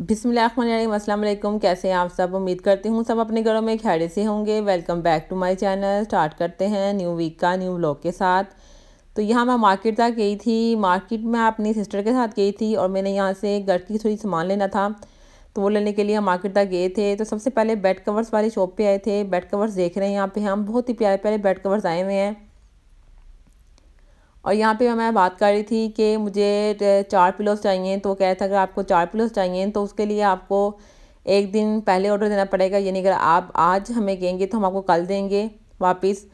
बिसमीम कैसे हैं आप सब उम्मीद करती हूँ सब अपने घरों में खैर से होंगे welcome back to my channel start करते हैं न्यू वीक का न्यू ब्लॉग के साथ तो यहाँ मैं मार्केट तक गई थी मार्केट में अपनी सिस्टर के साथ गई थी और मैंने यहाँ से घर की थोड़ी सामान लेना था तो वो लेने के लिए हम मार्केट तक गए थे तो सबसे पहले बेड कवर्स वाली शॉप पर आए थे बेड कवर्स देख रहे हैं यहाँ पर हम बहुत ही प्यारे प्यारे बेड कवर्स आए हुए हैं और यहाँ पे मैं बात कर रही थी कि मुझे चार पिलोस चाहिए तो कह रहा था अगर आपको चार पिलोस चाहिए तो उसके लिए आपको एक दिन पहले ऑर्डर देना पड़ेगा यानी अगर आप आज हमें कहेंगे तो हम आपको कल देंगे वापस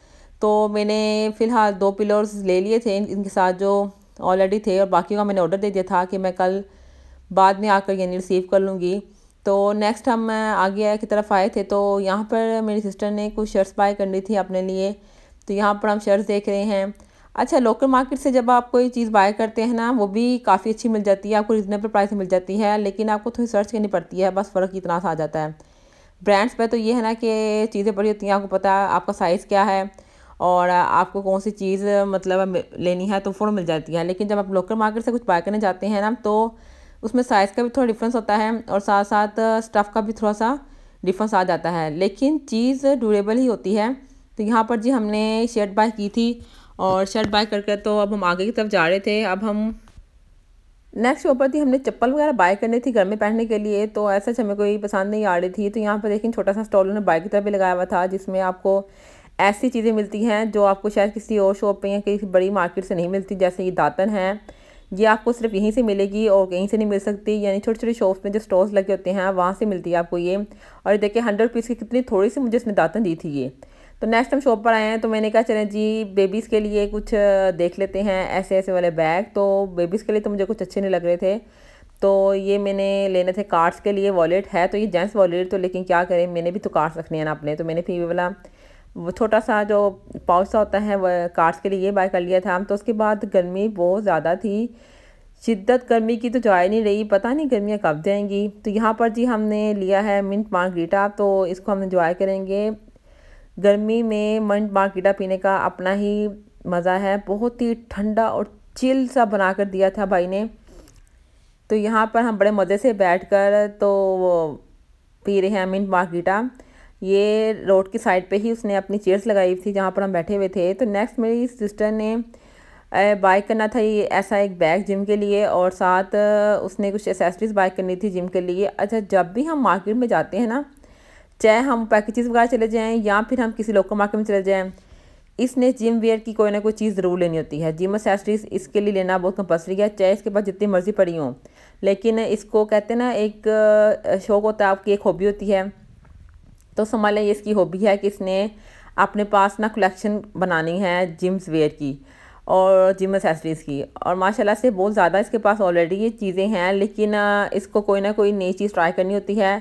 तो मैंने फ़िलहाल दो पिलोर्स ले लिए थे इनके साथ जो ऑलरेडी थे और बाकी का मैंने ऑर्डर दे दिया था कि मैं कल बाद में आकर यानी रिसीव कर लूँगी तो नेक्स्ट हम आगे की तरफ आए थे तो यहाँ पर मेरी सिस्टर ने कुछ शर्ट्स बाय करनी थी अपने लिए तो यहाँ पर हम शर्ट्स देख रहे हैं अच्छा लोकल मार्केट से जब आप कोई चीज़ बाय करते हैं ना वो भी काफ़ी अच्छी मिल जाती है आपको रिजनेबल प्राइस मिल जाती है लेकिन आपको थोड़ी सर्च करनी पड़ती है बस फ़र्क इतना सा आ जाता है ब्रांड्स पे तो ये है ना कि चीज़ें बड़ी होती हैं आपको पता है आपका साइज़ क्या है और आपको कौन सी चीज़ मतलब लेनी है तो फ़ौरन मिल जाती है लेकिन जब आप लोकल मार्केट से कुछ बाय करने जाते हैं ना तो उसमें साइज़ का भी थोड़ा डिफरेंस होता है और साथ साथ स्टफ़ का भी थोड़ा सा डिफरेंस आ जाता है लेकिन चीज़ ड्यूरेबल ही होती है तो यहाँ पर जी हमने शर्ट बाय की थी और शर्ट बाय कर कर तो अब हम आगे की तरफ जा रहे थे अब हम नेक्स्ट शॉप पर थी हमने चप्पल वगैरह बाय करनी थी घर में पहनने के लिए तो ऐसा हमें कोई पसंद नहीं आ रही थी तो यहाँ पर देखिए छोटा सा स्टॉल उन्होंने बाय की तरफ भी लगाया हुआ था जिसमें आपको ऐसी चीज़ें मिलती हैं जो आपको शायद किसी और शॉप पर या किसी बड़ी मार्केट से नहीं मिलती जैसे ये दातन है ये आपको सिर्फ यहीं से मिलेगी और कहीं से नहीं मिल सकती यानी छोटे छोटे शॉप्स में जो स्टॉल्स लगे होते हैं वहाँ से मिलती है आपको ये और देखिए हंड्रेड पीस की कितनी थोड़ी सी मुझे इसने दातन दी थी ये तो नेक्स्ट टाइम शॉप पर आए हैं तो मैंने कहा चलें जी बेबीज़ के लिए कुछ देख लेते हैं ऐसे ऐसे वाले बैग तो बेबीज़ के लिए तो मुझे कुछ अच्छे नहीं लग रहे थे तो ये मैंने लेने थे कार्ड्स के लिए वॉलेट है तो ये जेंट्स वॉलेट तो लेकिन क्या करें मैंने भी तो कार्ड्स रखने हैं ना अपने तो मैंने फिर ये वाला वो छोटा सा जो पाउच सा होता है वह कार्ड्स के लिए ये बाय कर लिया था हम तो उसके बाद गर्मी बहुत ज़्यादा थी शिद्दत गर्मी की तो जाए नहीं रही पता नहीं गर्मियाँ कब जाएंगी तो यहाँ पर जी हमने लिया है मिंट मार्गरीटा तो इसको हम इंजॉय करेंगे गर्मी में मंड मार्किटा पीने का अपना ही मज़ा है बहुत ही ठंडा और चिल सा बना कर दिया था भाई ने तो यहाँ पर हम बड़े मज़े से बैठ कर तो पी रहे हैं मिंट मार्किटा ये रोड की साइड पे ही उसने अपनी चेयर्स लगाई थी जहाँ पर हम बैठे हुए थे तो नेक्स्ट मेरी सिस्टर ने बाय करना था ये ऐसा एक बैग जिम के लिए और साथ उसने कुछ एसेसरीज़ बाय करनी थी जिम के लिए अच्छा जब भी हम मार्केट में जाते हैं ना चाहे हम पैकेजेस वगैरह चले जाएँ या फिर हम किसी लोकल मार्केट में चले जाएँ इसने जिम वेयर की कोई ना कोई चीज़ ज़रूर लेनी होती है जिम असेसरीज इसके लिए लेना बहुत कंपलसरी है चाहे इसके पास जितनी मर्ज़ी पड़ी हो लेकिन इसको कहते हैं ना एक शौक़ होता है आपकी एक हॉबी होती है तो समझ लें ये इसकी हॉबी है कि इसने अपने पास ना कलेक्शन बनानी है जिम्स वेयर की और जिम असेसरीज की और माशाल्लाह से बहुत ज़्यादा इसके पास ऑलरेडी ये चीज़ें हैं लेकिन इसको कोई ना कोई नई चीज़ ट्राई करनी होती है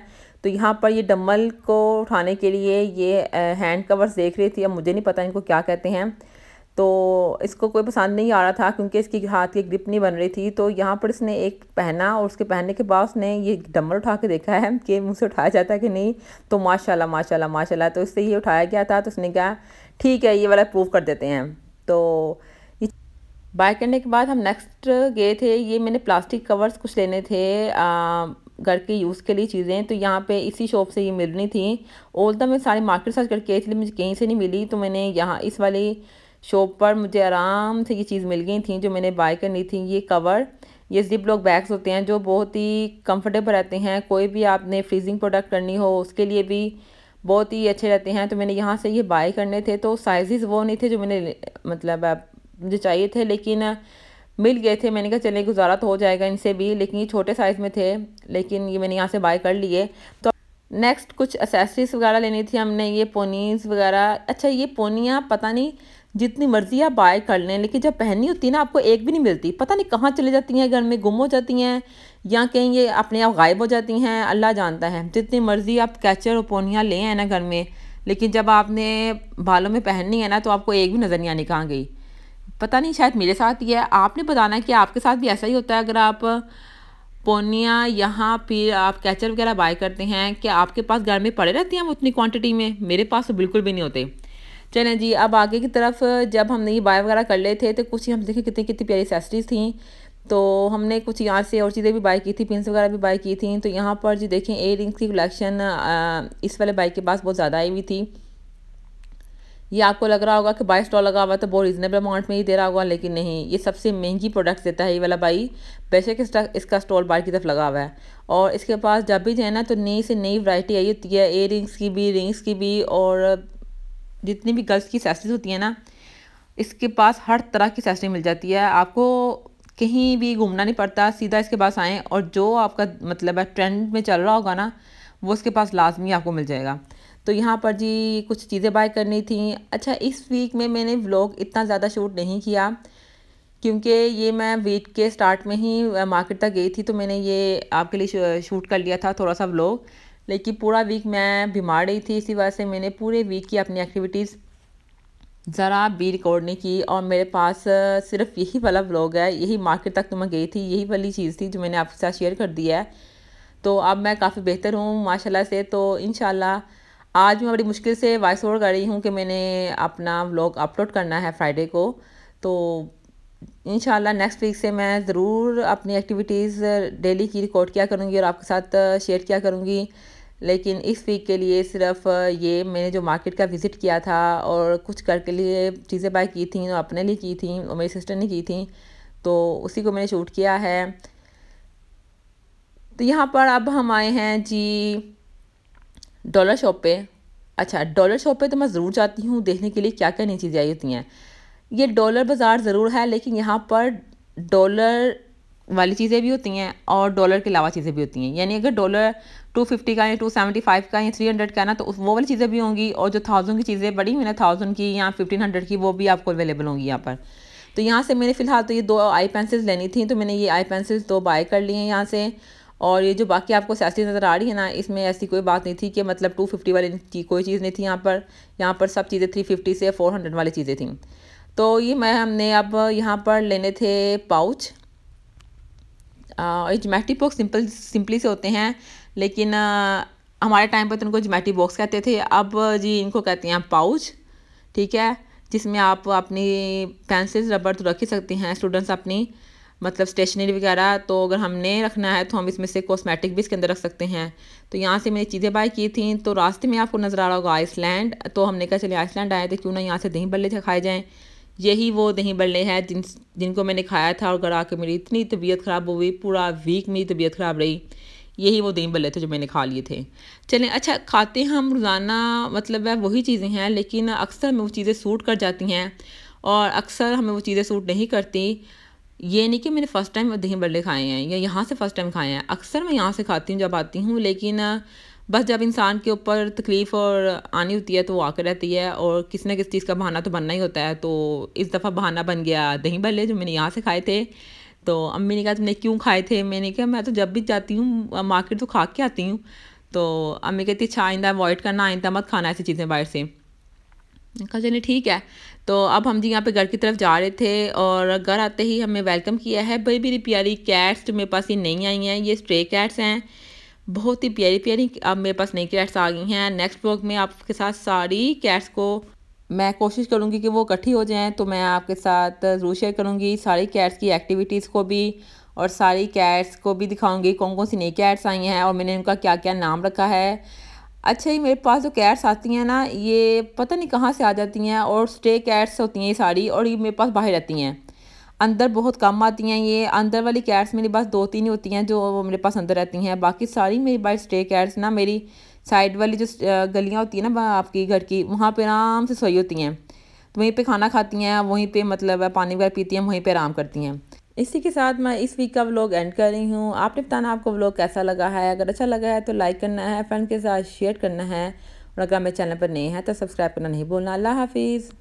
तो यहाँ पर ये डम्बल को उठाने के लिए ये हैंड कवर्स देख रही थी अब मुझे नहीं पता इनको क्या कहते हैं तो इसको कोई पसंद नहीं आ रहा था क्योंकि इसकी हाथ की ग्रिप नहीं बन रही थी तो यहाँ पर इसने एक पहना और उसके पहनने के बाद उसने ये डम्बल उठा के देखा है कि मुझसे उठाया जाता है कि नहीं तो माशाल्लाह माशाल्लाह माशाल्लाह तो इससे ये उठाया गया था तो उसने कहा ठीक है ये वाला प्रूव कर देते हैं तो बाय करने के बाद हम नेक्स्ट गए थे ये मैंने प्लास्टिक कवर्स कुछ लेने थे आ, घर के यूज़ के लिए चीज़ें तो यहाँ पे इसी शॉप से ये मिलनी थी और तो मैं सारी मार्केट सर्च करके इसलिए मुझे कहीं से नहीं मिली तो मैंने यहाँ इस वाली शॉप पर मुझे आराम से ये चीज़ मिल गई थी जो मैंने बाय करनी थी ये कवर ये जिप लॉक बैग्स होते हैं जो बहुत ही कम्फर्टेबल रहते हैं कोई भी आपने फ्रीजिंग प्रोडक्ट करनी हो उसके लिए भी बहुत ही अच्छे रहते हैं तो मैंने यहाँ से ये बाय करने थे तो साइज़ वो नहीं थे जो मैंने मतलब मुझे चाहिए थे लेकिन मिल गए थे मैंने कहा चले गुजारा तो हो जाएगा इनसे भी लेकिन ये छोटे साइज़ में थे लेकिन ये मैंने यहाँ से बाय कर लिए तो नेक्स्ट कुछ असेसरीज़ वगैरह लेनी थी हमने ये पोनीज वगैरह अच्छा ये पोनियाँ पता नहीं जितनी मर्ज़ी आप बाय कर लें लेकिन जब पहननी होती है ना आपको एक भी नहीं मिलती पता नहीं कहाँ चली जाती हैं घर में गुम हो जाती हैं या कहीं ये अपने आप गायब हो जाती हैं अल्लाह जानता है जितनी मर्ज़ी आप कैचर और पोनियाँ ले हैं ना घर में लेकिन जब आपने बालों में पहननी है ना तो आपको एक भी नज़र नहीं आने कहाँ गई पता नहीं शायद मेरे साथ ही है आपने बताना कि आपके साथ भी ऐसा ही होता है अगर आप पोनिया यहाँ फिर आप कैचर वगैरह बाय करते हैं कि आपके पास घर में पड़े रहते हैं उतनी क्वांटिटी में मेरे पास तो बिल्कुल भी नहीं होते चलें जी अब आगे की तरफ जब हमने ये बाय वगैरह कर ले थे तो कुछ ही हम देखें कितनी कितनी प्यारी सेसरीज थी तो हमने कुछ यहाँ से और चीज़ें भी बाई की थी पिंस वगैरह भी बाई की थी तो यहाँ पर जी देखें एयर रिंग्स की कलेक्शन इस वाले बाइक के पास बहुत ज़्यादा आई हुई थी ये आपको लग रहा होगा कि बाईस डॉलर लगा हुआ तो बहुत रीजनेबल अमाउंट में ही दे रहा होगा लेकिन नहीं ये सबसे महंगी प्रोडक्ट देता है ये वाला भाई बेशक इसका स्टॉल बार की तरफ लगा हुआ है और इसके पास जब भी जाए ना तो नई से नई वैरायटी आई होती है एयर रिंग्स की भी रिंग्स की भी और जितनी भी गर्ल्स की सैसरीज होती हैं ना इसके पास हर तरह की सैसरी मिल जाती है आपको कहीं भी घूमना नहीं पड़ता सीधा इसके पास आएँ और जो आपका मतलब है ट्रेंड में चल रहा होगा ना वो उसके पास लाजमी आपको मिल जाएगा तो यहाँ पर जी कुछ चीज़ें बाय करनी थी अच्छा इस वीक में मैंने व्लॉग इतना ज़्यादा शूट नहीं किया क्योंकि ये मैं वीक के स्टार्ट में ही मार्केट तक गई थी तो मैंने ये आपके लिए शूट कर लिया था थोड़ा सा व्लॉग लेकिन पूरा वीक मैं बीमार रही थी इसी वजह से मैंने पूरे वीक की अपनी एक्टिविटीज़ ज़रा भी रिकॉर्ड नहीं की और मेरे पास सिर्फ यही वाला व्लॉग है यही मार्केट तक तो मैं गई थी यही वाली चीज़ थी जो मैंने आपके साथ शेयर कर दिया है तो अब मैं काफ़ी बेहतर हूँ माशाल्लाह से तो इन आज मैं बड़ी मुश्किल से वॉइस ओवर कर रही हूँ कि मैंने अपना व्लॉग अपलोड करना है फ्राइडे को तो इन नेक्स्ट वीक से मैं ज़रूर अपनी एक्टिविटीज़ डेली की रिकॉर्ड किया करूँगी और आपके साथ शेयर किया करूँगी लेकिन इस वीक के लिए सिर्फ ये मैंने जो मार्केट का विज़िट किया था और कुछ कर के लिए चीज़ें बाय की थी और अपने लिए की थी और मेरी सिस्टर ने की थी तो उसी को मैंने शूट किया है तो यहाँ पर अब हम आए हैं जी डॉलर शॉप पे अच्छा डॉलर शॉप पे तो मैं ज़रूर जाती हूँ देखने के लिए क्या क्या नई चीज़ें आई होती हैं ये डॉलर बाज़ार ज़रूर है लेकिन यहाँ पर डॉलर वाली चीज़ें भी होती हैं और डॉलर के अलावा चीज़ें भी होती हैं यानी अगर डॉलर टू फिफ्टी का या टू सेवेंटी फाइव का या थ्री हंड्रेड का ना तो वो वाली चीज़ें भी होंगी और जो थाउजेंड की चीज़ें बड़ी हुई ना थाउजेंड की या फिफ्टीन हंड्रेड की वो भी आपको अवेलेबल होंगी यहाँ पर तो यहाँ से मैंने फ़िलहाल तो ये दो आई पेंसिल्स लेनी थी तो मैंने ये आई पेंसिल्स दो बाय कर ली हैं यहाँ से और ये जो बाकी आपको सियासी नज़र आ रही है ना इसमें ऐसी कोई बात नहीं थी कि मतलब टू फिफ्टी की कोई चीज़ नहीं थी यहाँ पर यहाँ पर सब चीज़ें थ्री फिफ्टी से फोर हंड्रेड वाली चीज़ें थी तो ये मैं हमने अब यहाँ पर लेने थे pouch geometry box simple simply से होते हैं लेकिन आ, हमारे टाइम पर तो इनको जोमेट्री बॉक्स कहते थे अब जी इनको कहते हैं पाउच ठीक है जिसमें आप अपनी पेंसिल्स रबर तो रख ही सकते हैं स्टूडेंट्स अपनी मतलब स्टेशनरी वगैरह तो अगर हमने रखना है तो हम इसमें से कॉस्मेटिक भी इसके अंदर रख सकते हैं तो यहाँ से मैंने चीज़ें बाय की थी तो रास्ते में आपको नज़र आ रहा होगा आइसलैंड तो हमने कहा चले आइसलैंड आए थे क्यों ना यहाँ से दही बल्ले खाए जाएँ यही वो दही बल्ले हैं जिन जिनको मैंने खाया था और घर आके मेरी इतनी तबीयत ख़राब हो गई पूरा वीक मेरी तबीयत ख़राब रही यही वो दही बल्ले थे जो मैंने खा लिए थे चलें अच्छा खाते हम रोज़ाना मतलब है वही चीज़ें हैं लेकिन अक्सर हमें वो चीज़ें सूट कर जाती हैं और अक्सर हमें वो चीज़ें सूट नहीं करती ये नहीं कि मैंने फ़र्स्ट टाइम दही बल्ले खाए हैं या यहाँ से फ़र्स्ट टाइम खाए हैं अक्सर मैं यहाँ से खाती हूँ जब आती हूँ लेकिन बस जब इंसान के ऊपर तकलीफ़ और आनी होती है तो वो आकर रहती है और किसी ना किसी चीज़ का बहाना तो बनना ही होता है तो इस दफ़ा बहाना बन गया दही बल्ले जो मैंने यहाँ से खाए थे तो अम्मी ने कहा तुमने क्यों खाए थे मैंने कहा मैं तो जब भी जाती हूँ मार्केट तो खा के आती हूँ तो अम्मी कहती अच्छा आइंदा अवॉइड करना आइंदा मत खाना ऐसी चीज़ें बाहर से कहा चलिए ठीक है तो अब हम जी यहाँ पे घर की तरफ जा रहे थे और घर आते ही हमें वेलकम किया है बड़ी मेरी प्यारी कैट्स जो मेरे पास ये नहीं आई हैं ये स्ट्रे कैट्स हैं बहुत ही प्यारी प्यारी अब मेरे पास नई कैट्स आ गई हैं नेक्स्ट ब्लॉग में आपके साथ सारी कैट्स को मैं कोशिश करूँगी कि वो इकट्ठी हो जाएँ तो मैं आपके साथ ज़रूर शेयर करूँगी सारी कैट्स की एक्टिविटीज़ को भी और सारी कैट्स को भी दिखाऊंगी कौन कौन सी नई कैट्स आई हैं और मैंने उनका क्या क्या नाम रखा है अच्छा ही मेरे पास जो कैट्स आती हैं ना ये पता नहीं कहाँ से आ जाती हैं और स्टे कैट्स होती हैं ये सारी और ये मेरे पास बाहर रहती हैं अंदर बहुत कम आती हैं ये अंदर वाली कैट्स मेरे पास दो तीन ही होती हैं जो मेरे पास अंदर रहती हैं बाकी सारी मेरी बाहर स्टे कैट्स ना मेरी साइड वाली जो गलियाँ होती हैं ना आपकी घर की वहाँ पर आराम से सोई होती हैं तो वहीं पर खाना खाती हैं वहीं पर मतलब पानी वगैरह पीती हैं वहीं पर आराम करती हैं इसी के साथ मैं इस वीक का व्लॉग एंड कर रही हूँ आपने बताना आपको व्लॉग कैसा लगा है अगर अच्छा लगा है तो लाइक करना है फ्रेंड के साथ शेयर करना है और अगर मेरे चैनल पर नए हैं तो सब्सक्राइब करना नहीं भूलना अल्लाह हाफिज़